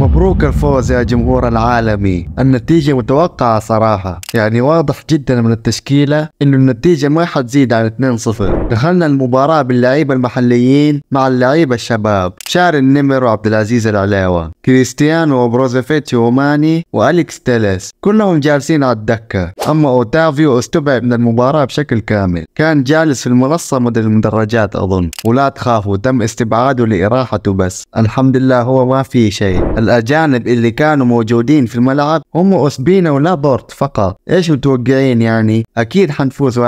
مبروك الفوز يا جمهور العالمي النتيجة متوقعة صراحة يعني واضح جدا من التشكيلة انه النتيجة ما حتزيد عن 2-0 دخلنا المباراة باللعيبة المحليين مع اللعيبة الشباب شاري النمر وعبد العزيز العلاوة كريستيانو وبروزيفيتش وماني واليكس تيليس كلهم جالسين على الدكة اما اوتافيو استبعد من المباراة بشكل كامل كان جالس في المنصة مدى المدرجات اظن ولا تخافوا تم استبعاده لإراحته بس الحمد لله هو ما في شيء الأجانب اللي كانوا موجودين في الملعب هم أوسبينا ولابورت فقط إيش متوقعين يعني أكيد حنفوز 1-0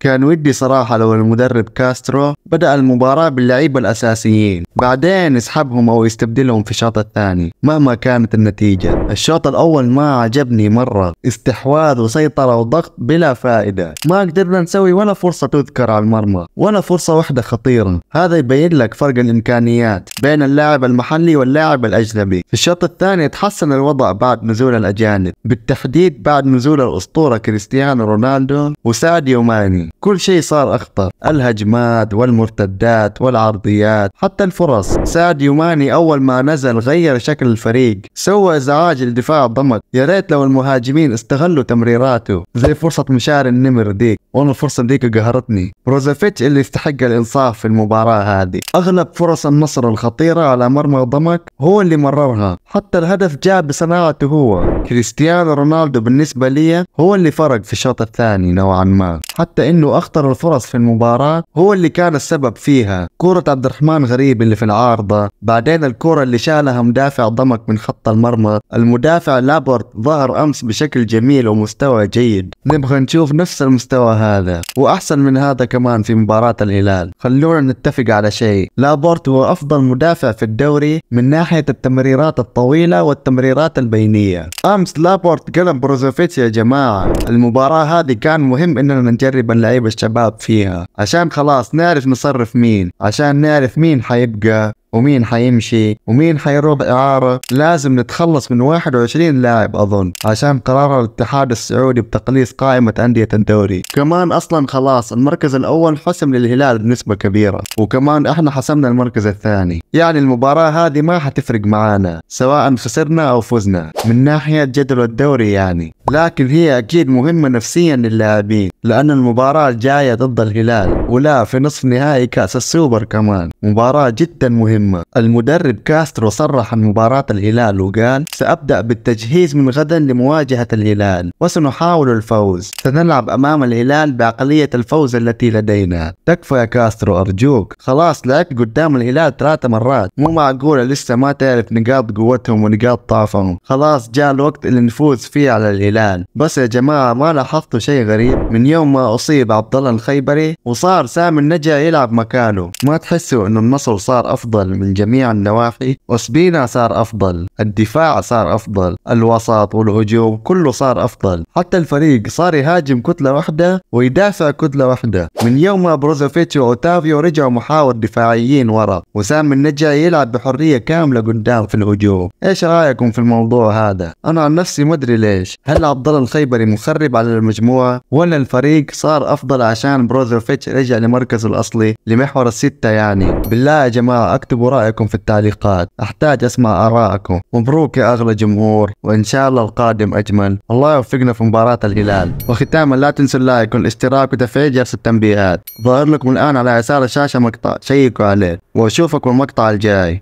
كان ودي صراحة لو المدرب كاسترو بدأ المباراة باللعيبة الأساسيين بعدين يسحبهم أو يستبدلهم في الشوط الثاني مهما كانت النتيجة الشوط الأول ما عجبني مرة استحواذ وسيطرة وضغط بلا فائدة ما قدرنا نسوي ولا فرصة تذكر على المرمى ولا فرصة واحدة خطيرة هذا يبين لك فرق الإمكانيات بين اللاعب المحلي واللاعب الأجنبي في الشوط الثاني تحسن الوضع بعد نزول الأجانب بالتحديد بعد نزول الأسطورة كريستيانو رونالدو وساديو ماني كل شيء صار أخطر الهجمات والمرتدات والعرضيات حتى الفرص ساديو ماني أول ما نزل غير شكل الفريق سوى إزعاج الدفاع ضمك يا ريت لو المهاجمين استغلوا تمريراته زي فرصة مشار النمر ديك وانا الفرصة ديك قهرتني روزافيتش اللي يستحق الإنصاف في المباراة هذه أغلب فرص النصر الخطيرة على مرمى ضمك هو اللي مررها آه. حتى الهدف جاء بصناعته هو كريستيانو رونالدو بالنسبة لي هو اللي فرق في الشوط الثاني نوعا ما حتى انه اخطر الفرص في المباراة هو اللي كان السبب فيها كرة عبد الرحمن غريب اللي في العارضة بعدين الكرة اللي شالها مدافع ضمك من خط المرمى المدافع لابورت ظهر امس بشكل جميل ومستوى جيد نبغى نشوف نفس المستوى هذا واحسن من هذا كمان في مباراة الهلال خلونا نتفق على شيء لابورت هو افضل مدافع في الدوري من ناحية التمريرات الطبيعية الطويلة والتمريرات البينية أمس لابورت قلب بروزوفيتش يا جماعة المباراة هذه كان مهم إننا نجرب اللعيبة الشباب فيها عشان خلاص نعرف نصرف مين عشان نعرف مين حيبقى ومين حيمشي ومين حيروح إعارة لازم نتخلص من 21 لاعب أظن عشان قرار الاتحاد السعودي بتقليص قائمة أندية الدوري كمان أصلا خلاص المركز الأول حسم للهلال بنسبة كبيرة وكمان إحنا حسمنا المركز الثاني يعني المباراة هذه ما حتفرق معانا سواء خسرنا أو فزنا من ناحية جدول الدوري يعني لكن هي اكيد مهمه نفسيا للاعبين لان المباراه الجايه ضد الهلال ولا في نصف نهائي كاس السوبر كمان مباراه جدا مهمه المدرب كاسترو صرح عن مباراه الهلال وقال سابدا بالتجهيز من غدا لمواجهه الهلال وسنحاول الفوز سنلعب امام الهلال بعقليه الفوز التي لدينا تكفى يا كاسترو ارجوك خلاص لعبت قدام الهلال ثلاث مرات مو معقوله لسه ما تعرف نقاط قوتهم ونقاط ضعفهم خلاص جاء الوقت اللي نفوز فيه على الهلال الآن بس يا جماعة ما لاحظتوا شيء غريب من يوم ما أصيب عبد الله الخيبري وصار سامي النجا يلعب مكانه ما تحسوا أنه النصر صار أفضل من جميع النواحي وسبينا صار أفضل الدفاع صار أفضل الوسط والهجوم كله صار أفضل حتى الفريق صار يهاجم كتلة واحدة ويدافع كتلة واحدة من يوم ما بروزوفيتش وأوتافيو رجعوا محاور دفاعيين ورا وسامي النجا يلعب بحرية كاملة قدام في الهجوم ايش رأيكم في الموضوع هذا أنا عن نفسي مدري ليش هل عبد الله الخيبري مخرب على المجموعة ولا الفريق صار أفضل عشان بروزوفيتش رجع لمركزه الأصلي لمحور الستة يعني بالله يا جماعة اكتبوا رأيكم في التعليقات أحتاج أسمع آرائكم مبروك يا أغلى جمهور وإن شاء الله القادم أجمل الله يوفقنا في مباراة الهلال وختاما لا تنسوا اللايك والاشتراك وتفعيل جرس التنبيهات ظاهر لكم الآن على يسار الشاشة مقطع شيكوا عليه وأشوفكم المقطع الجاي